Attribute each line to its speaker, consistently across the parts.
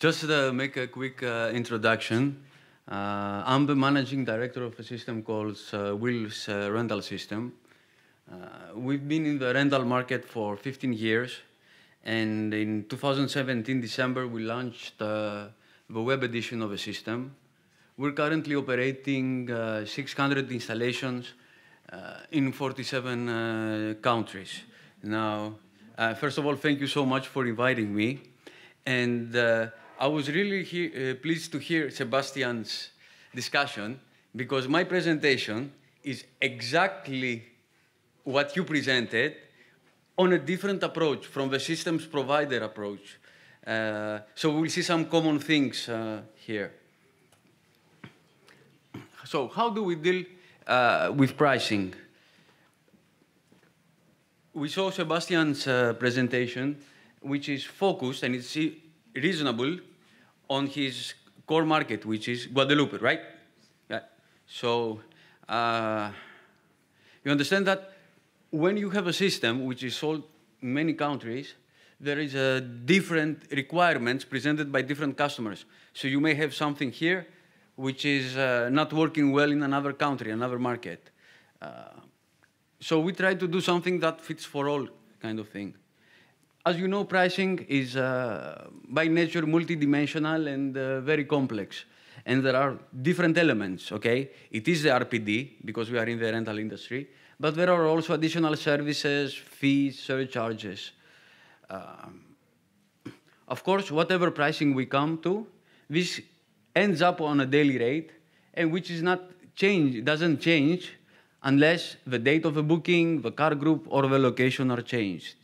Speaker 1: Just to make a quick uh, introduction, uh, I'm the managing director of a system called uh, Will's uh, Rental System. Uh, we've been in the rental market for 15 years, and in 2017 December we launched uh, the web edition of the system. We're currently operating 600 installations in 47 countries. Now, first of all, thank you so much for inviting me. And uh, I was really he- uh, pleased to hear Sebastian's discussion because my presentation is exactly what you presented on a different approach from the systems provider approach. Uh, so we'll see some common things uh, here. So how do we deal uh, with pricing? We saw Sebastian's uh, presentation, which is focused and it's reasonable on his core market, which is Guadeloupe, right? Yeah. So uh, you understand that when you have a system which is sold in many countries, there is a different requirements presented by different customers. So you may have something here which is uh, not working well in another country, another market. Uh, so we try to do something that fits for all kind of thing as you know, pricing is uh, by nature multidimensional and uh, very complex. And there are different elements, okay? It is the RPD because we are in the rental industry, but there are also additional services, fees, surcharges. Um, of course, whatever pricing we come to, this ends up on a daily rate, and which is not change, doesn't change unless the date of the booking, the car group, or the location are changed.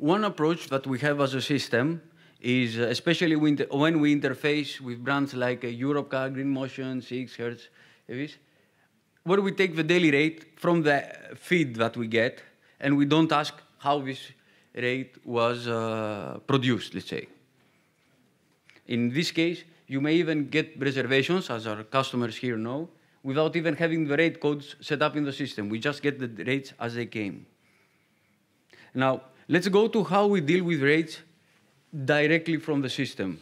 Speaker 1: One approach that we have as a system is uh, especially when we interface with brands like uh, Europcar, Green Motion, Six Hertz, where we take the daily rate from the feed that we get, and we don't ask how this rate was uh, produced, let's say. In this case, you may even get reservations, as our customers here know, without even having the rate codes set up in the system. We just get the rates as they came. Now, Let's go to how we deal with rates directly from the system.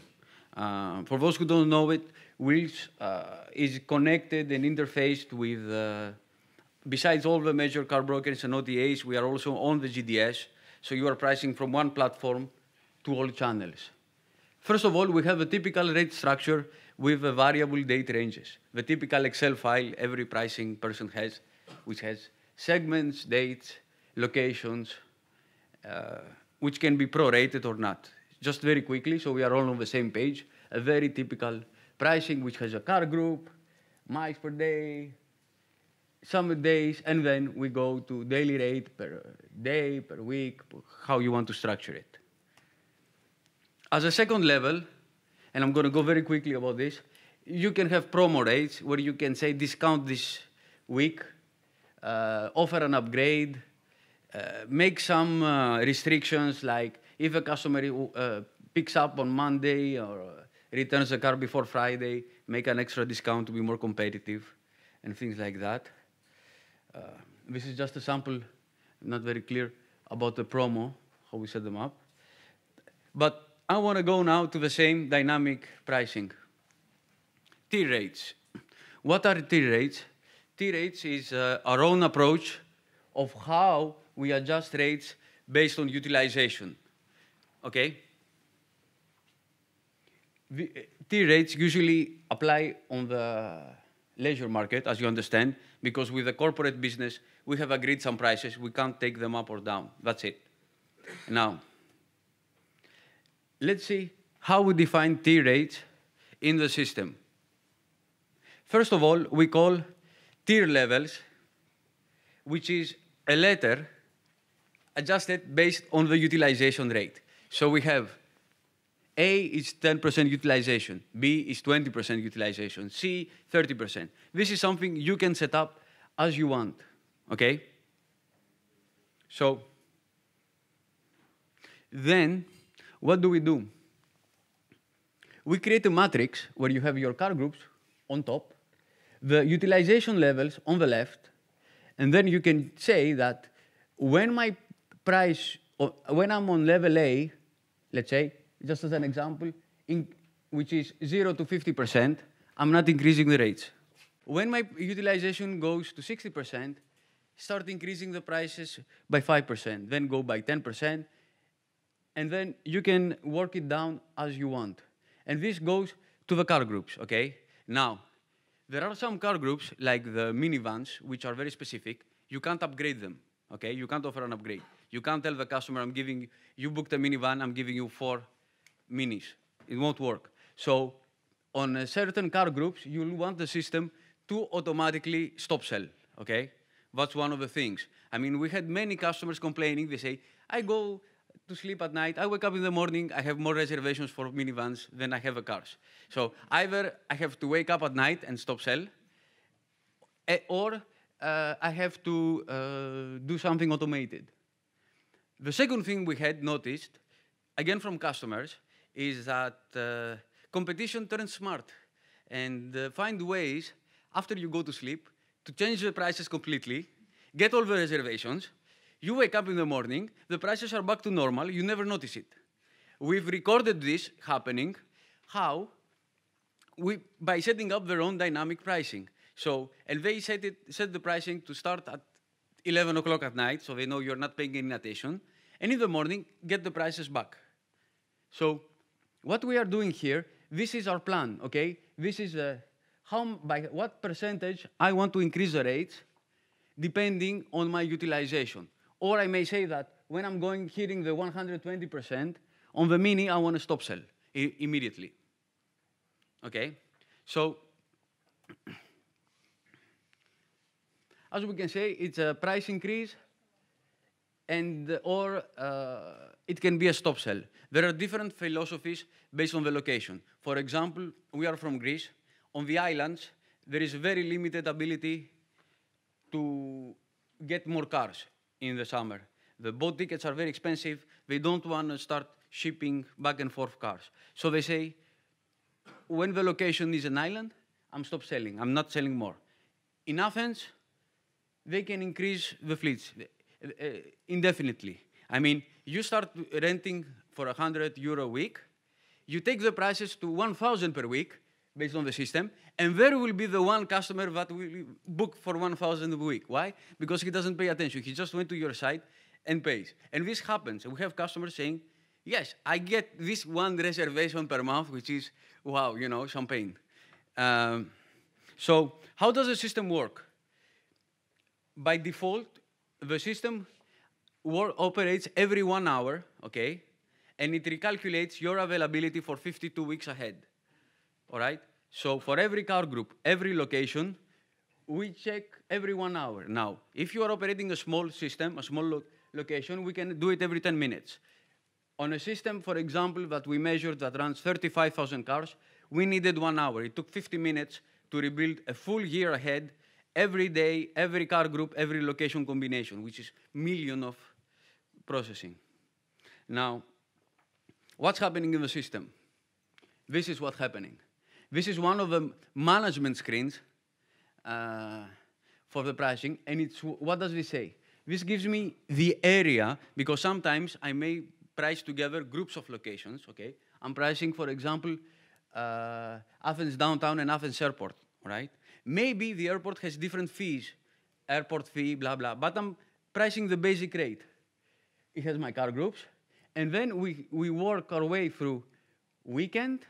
Speaker 1: Uh, for those who don't know it, Wheels uh, is connected and interfaced with, uh, besides all the major car brokers and OTAs, we are also on the GDS. So you are pricing from one platform to all channels. First of all, we have a typical rate structure with variable date ranges. The typical Excel file every pricing person has, which has segments, dates, locations, uh, which can be prorated or not. Just very quickly, so we are all on the same page, a very typical pricing which has a car group, miles per day, summer days, and then we go to daily rate per day, per week, how you want to structure it. As a second level, and I'm going to go very quickly about this, you can have promo rates where you can say discount this week, uh, offer an upgrade, uh, make some uh, restrictions like if a customer uh, picks up on Monday or returns a car before Friday, make an extra discount to be more competitive and things like that. Uh, this is just a sample, not very clear about the promo, how we set them up. But I want to go now to the same dynamic pricing. T rates. What are T rates? T rates is uh, our own approach of how we adjust rates based on utilization. Okay? The T rates usually apply on the leisure market, as you understand, because with the corporate business, we have agreed some prices. We can't take them up or down. That's it. Now, let's see how we define T rates in the system. First of all, we call tier levels, which is a letter adjusted based on the utilization rate. So we have A is 10% utilization, B is 20% utilization, C 30%. This is something you can set up as you want, okay? So then what do we do? We create a matrix where you have your car groups on top, the utilization levels on the left, and then you can say that when my price, of, when I'm on level A, let's say, just as an example, in, which is 0 to 50%, I'm not increasing the rates. When my utilization goes to 60%, start increasing the prices by 5%, then go by 10%, and then you can work it down as you want. And this goes to the car groups, okay? Now, there are some car groups, like the minivans, which are very specific. You can't upgrade them. Okay, you can't offer an upgrade. You can't tell the customer, I'm giving, you booked a minivan, I'm giving you four minis. It won't work. So on certain car groups, you'll want the system to automatically stop sell, okay? That's one of the things. I mean, we had many customers complaining. They say, I go to sleep at night, I wake up in the morning, I have more reservations for minivans than I have cars. So either I have to wake up at night and stop sell, eh, or uh, I have to uh, do something automated. The second thing we had noticed, again from customers, is that uh, competition turns smart and uh, find ways after you go to sleep to change the prices completely, get all the reservations. You wake up in the morning, the prices are back to normal, you never notice it. We've recorded this happening. How? We, by setting up their own dynamic pricing. So, and they set, it, set the pricing to start at 11 o'clock at night, so they know you're not paying any attention. And in the morning, get the prices back. So, what we are doing here, this is our plan, okay? This is uh, how, by what percentage I want to increase the rates depending on my utilization. Or I may say that when I'm going hitting the 120%, on the mini, I want to stop sell immediately. Okay? So, as we can say, it's a price increase and or uh, it can be a stop sell. There are different philosophies based on the location. For example, we are from Greece. On the islands, there is very limited ability to get more cars in the summer. The boat tickets are very expensive. They don't want to start shipping back and forth cars. So they say, when the location is an island, I'm stop selling. I'm not selling more. In Athens, they can increase the fleets eh, eh, indefinitely. I mean, you start renting for 100 euro a week, you take the prices to 1,000 per week based on the system, and there will be the one customer that will book for 1,000 a week. Why? Because he doesn't pay attention. He just went to your site and pays. And this happens. We have customers saying, yes, I get this one reservation per month, which is, wow, you know, champagne. Um, so how does the system work? by default, the system war operates every one hour, okay? And it recalculates your availability for 52 weeks ahead, all right? So for every car group, every location, we check every one hour. Now, if you are operating a small system, a small lo location, we can do it every 10 minutes. On a system, for example, that we measured that runs 35,000 cars, we needed one hour. It took 50 minutes to rebuild a full year ahead every day, every car group, every location combination, which is million of processing. Now, what's happening in the system? This is what's happening. This is one of the management screens uh, for the pricing, and it's what does this say? This gives me the area because sometimes I may price together groups of locations. Okay, I'm pricing, for example, uh, Athens downtown and Athens airport. Right? Maybe the airport has different fees, airport fee, blah, blah, but I'm pricing the basic rate. It has my car groups. And then we, we work our way through weekend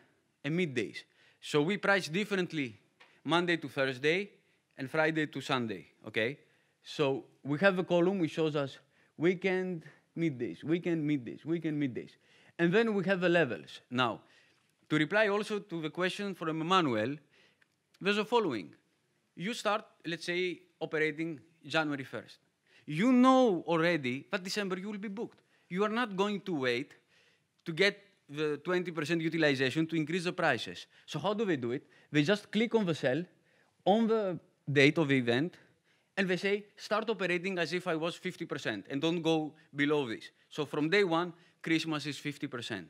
Speaker 1: and middays. So we price differently Monday to Thursday and Friday to Sunday, okay? So we have a column which shows us weekend, middays, weekend, middays, weekend, middays. And then we have the levels. Now, to reply also to the question from Emmanuel, there's a following you start, let's say, operating January 1st. You know already that December you will be booked. You are not going to wait to get the 20% utilization to increase the prices. So how do they do it? They just click on the cell on the date of the event and they say, start operating as if I was 50% and don't go below this. So from day one, Christmas is 50%.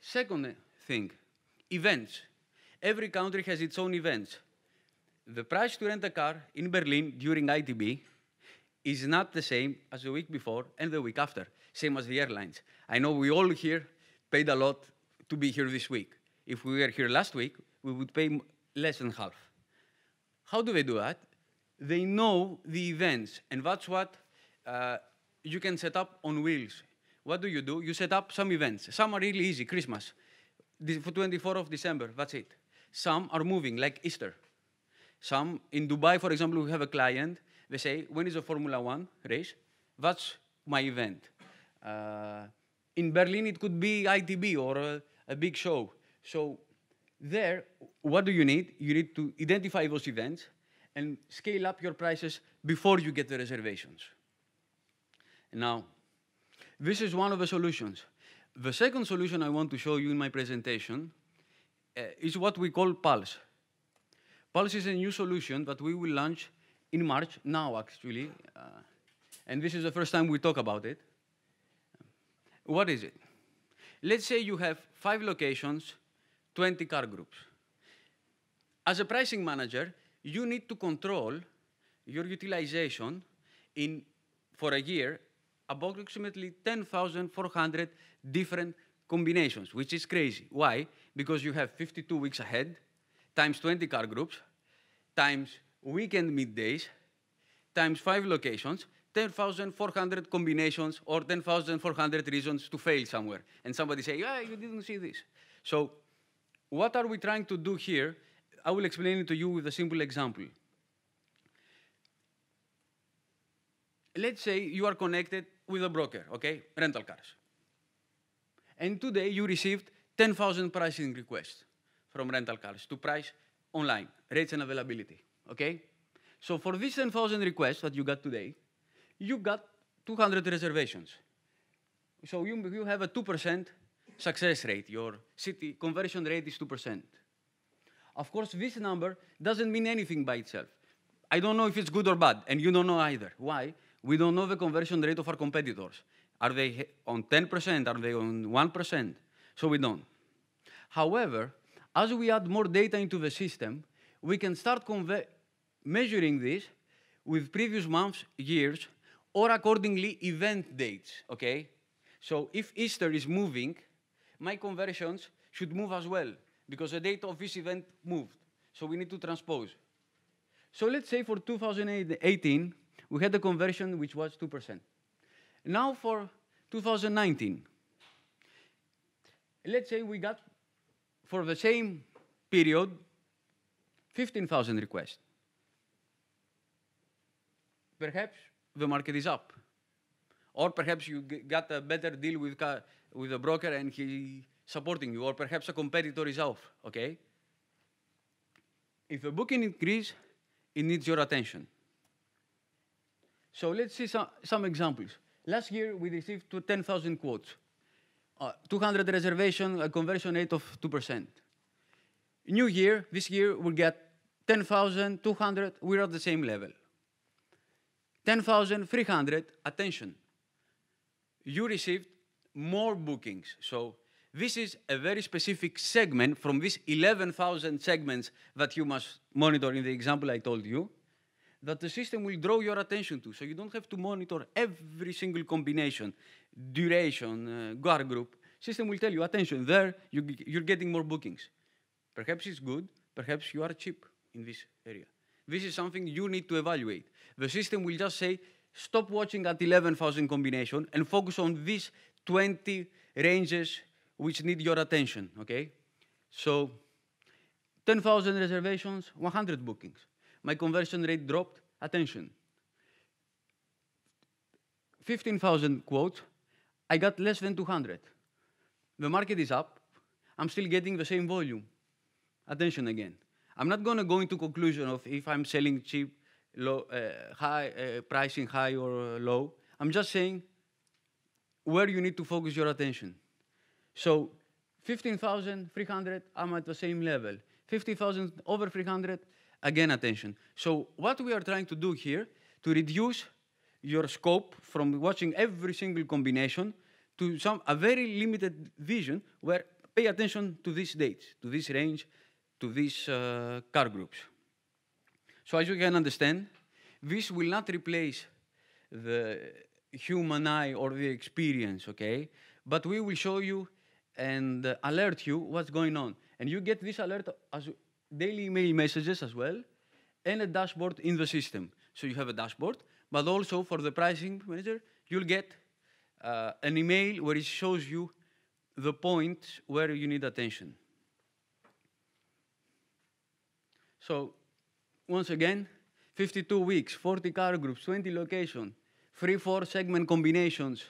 Speaker 1: Second thing, events. Every country has its own events the price to rent a car in Berlin during ITB is not the same as the week before and the week after, same as the airlines. I know we all here paid a lot to be here this week. If we were here last week, we would pay less than half. How do they do that? They know the events, and that's what uh, you can set up on wheels. What do you do? You set up some events. Some are really easy, Christmas, the 24th of December, that's it. Some are moving, like Easter. Some in Dubai, for example, we have a client. They say, when is the Formula One race? That's my event. Uh, in Berlin, it could be ITB or a, a big show. So there, what do you need? You need to identify those events and scale up your prices before you get the reservations. Now, this is one of the solutions. The second solution I want to show you in my presentation uh, is what we call Pulse. Pulse is a new solution that we will launch in March, now actually. Uh, and this is the first time we talk about it. What is it? Let's say you have five locations, 20 car groups. As a pricing manager, you need to control your utilization in, for a year, approximately 10,400 different combinations, which is crazy. Why? Because you have 52 weeks ahead, times 20 car groups, times weekend middays, times five locations, 10,400 combinations or 10,400 reasons to fail somewhere. And somebody say, yeah, you didn't see this. So what are we trying to do here? I will explain it to you with a simple example. Let's say you are connected with a broker, okay, rental cars. And today you received 10,000 pricing requests from rental cars to price online, rates and availability, okay? So for these 10,000 requests that you got today, you got 200 reservations. So you, you have a 2% success rate. Your city conversion rate is 2%. Of course, this number doesn't mean anything by itself. I don't know if it's good or bad, and you don't know either. Why? We don't know the conversion rate of our competitors. Are they on 10%? Are they on 1%? So we don't. However, as we add more data into the system, we can start measuring this with previous months, years, or accordingly event dates, okay? So if Easter is moving, my conversions should move as well because the date of this event moved. So we need to transpose. So let's say for 2018, we had a conversion which was 2%. Now for 2019, let's say we got for the same period, 15,000 requests. Perhaps the market is up. Or perhaps you got a better deal with, with a broker and he supporting you, or perhaps a competitor is off, okay? If the booking increase, it needs your attention. So let's see some, some examples. Last year, we received 10,000 quotes. Uh, 200 reservation, a conversion rate of 2%. New year, this year, we get 10,200, we're at the same level. 10,300, attention, you received more bookings. So this is a very specific segment from these 11,000 segments that you must monitor in the example I told you that the system will draw your attention to. So you don't have to monitor every single combination, duration, uh, guard group. System will tell you, attention, there you, you're getting more bookings. Perhaps it's good, perhaps you are cheap in this area. This is something you need to evaluate. The system will just say, stop watching at 11,000 combination and focus on these 20 ranges which need your attention, okay? So 10,000 reservations, 100 bookings my conversion rate dropped. Attention. 15,000 quotes, I got less than 200. The market is up. I'm still getting the same volume. Attention again. I'm not going to go into conclusion of if I'm selling cheap, low, uh, high, uh, pricing high or low. I'm just saying where you need to focus your attention. So 15,300, I'm at the same level. 50,000 over 300, again, attention. So what we are trying to do here to reduce your scope from watching every single combination to some a very limited vision where pay attention to these dates, to this range, to these uh, car groups. So as you can understand, this will not replace the human eye or the experience, okay? But we will show you and uh, alert you what's going on. And you get this alert as daily email messages as well, and a dashboard in the system. So you have a dashboard, but also for the pricing manager, you'll get uh, an email where it shows you the points where you need attention. So once again, 52 weeks, 40 car groups, 20 locations, three, four segment combinations,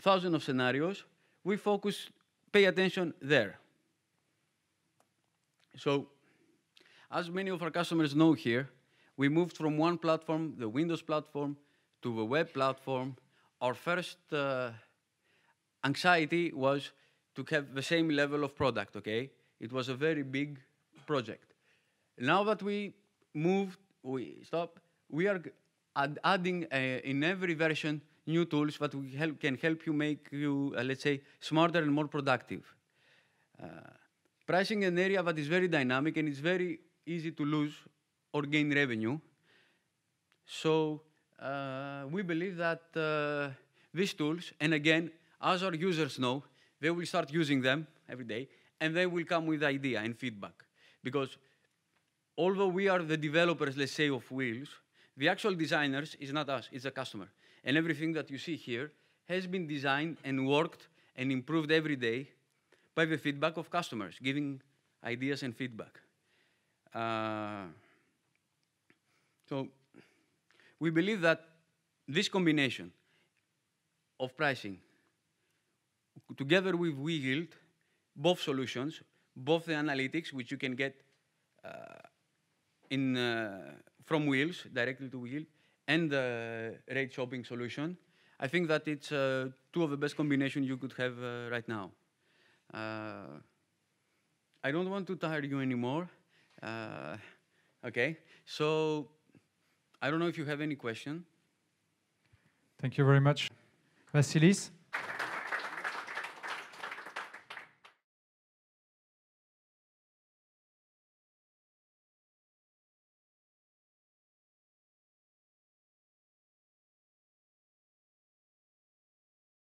Speaker 1: thousands of scenarios. We focus, pay attention there. So as many of our customers know here, we moved from one platform, the Windows platform, to the web platform. Our first uh, anxiety was to have the same level of product, okay? It was a very big project. Now that we moved, we stop, we are ad adding uh, in every version new tools that help, can help you make you, uh, let's say, smarter and more productive. Uh, pricing an area that is very dynamic and it's very easy to lose or gain revenue. So uh, we believe that uh, these tools, and again, as our users know, they will start using them every day, and they will come with idea and feedback. Because although we are the developers, let's say, of wheels, the actual designers is not us, it's a customer. And everything that you see here has been designed and worked and improved every day by the feedback of customers, giving ideas and feedback. Uh, so we believe that this combination of pricing together with we both solutions, both the analytics, which you can get uh, in, uh, from wheels directly to wheel, and the rate shopping solution, I think that it's uh, two of the best combinations you could have uh, right now. I don't want to tire you anymore. Uh, okay, so I don't know if you have any question. Thank you very much. Vasilis?